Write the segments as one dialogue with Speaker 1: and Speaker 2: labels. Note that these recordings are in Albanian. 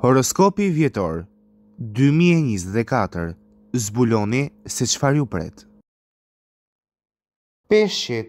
Speaker 1: Horoskopi vjetor 2024 Zbuloni se qfar ju pret Peshqit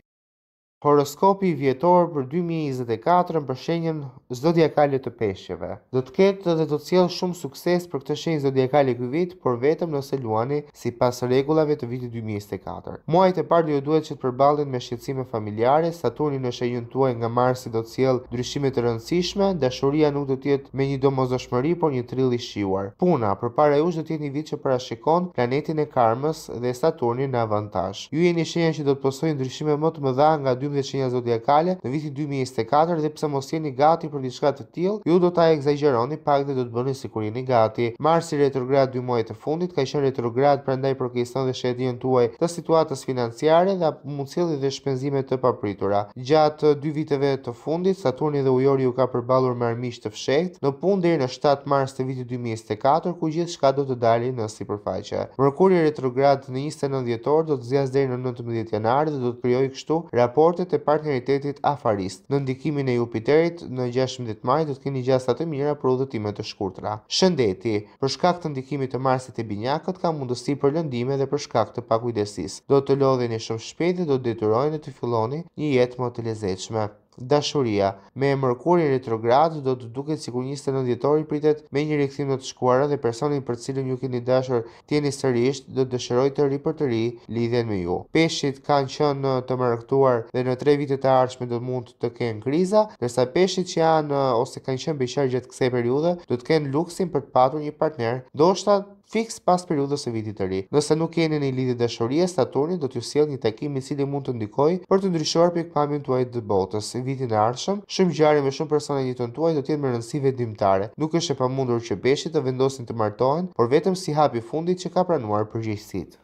Speaker 1: Horoskopi vjetor për 2024 për shenjën zodiakale të peshqeve. Do të ketë dhe do të cilë shumë sukses për këtë shenjë zodiakale këj vit, por vetëm nëse luani si pas regullave të vitit 2024. Muajt e parë ju duhet që të përbalin me shqetsime familjare, Saturni në shenjën tuaj nga Marsi do të cilë dryshimet të rëndësishme, dashuria nuk do tjetë me një domozoshmëri, por një trill i shiuar. Puna, për para do tjetë një vit që parashikon planetin e karmës dhe Saturni në avantaj. Ju jeni shenja që do të ndryshime më të mëdha nga 12 shenja zodiakale në vitin 2024 dhe pse mos jeni gati për diçka të tillë, ju do ta egzageroni pak dhe do të bëni sikur jeni gati. Marsi retrograd 2 muaj të fundit ka qenë retrograd prandaj përkeston dhe shedin tuaj të situatës financiare dhe mund sjellë dhe shpenzime të papritura. Gjatë 2 viteve të fundit Saturni dhe Ujori ju ka përballur me armiq të fshehtë në punë deri në 7 mars të vitit 2024 ku gjithçka do të dalë në sipërfaqe. Merkuri retrograd në 29 dhjetor do të zgjas deri në 19 janar dhe do të krijojë kështu raport votet e partneritetit afarist. Në ndikimin e Jupiterit, në 16 maj do të keni gjasa të mira për udhëtime të shkurtra. Shëndeti, për shkak të ndikimit të Marsit e Binjakut ka mundësi për lëndime dhe për shkak të pakujdesisë. Do të lodheni shumë shpejt dhe do të të filloni një jetë më të lezetshme dashuria. Me e mërkurin retrograd do të duket si kur një në djetori pritet me një rektim në të shkuarë dhe personin për cilën ju keni dashur tjeni sërrisht do të dëshëroj të ripër të ri lidhen me ju. Peshit kanë qënë të mërëktuar dhe në tre vitet e arshme do të mund të kenë kriza, nërsa peshit që janë ose kanë qënë bëjshar gjithë këse periude do të kenë luksin për të patur një partner, do shtatë fiks pas periudhës së vitit të ri. Nëse nuk jeni në lidhje me dashurinë e do t'ju sjellë një takim i cili mund të ndikojë për të ndryshuar pikpamjen tuaj të botës. Në vitin e ardhshëm, shumë ngjarje me shumë persona jetën tuaj do të jenë me rëndësi vendimtare. Nuk është e pamundur që beshit të vendosin të martohen, por vetëm si hap i fundit që ka planuar përgjithësisht.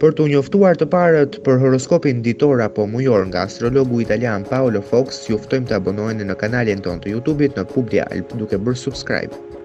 Speaker 1: Për të njoftuar të parët për horoskopin ditor apo mujor nga astrologu italian Paolo Fox, juftojmë të abonojnë në kanalin tonë të Youtube-it në Publia Alp duke bërë subscribe.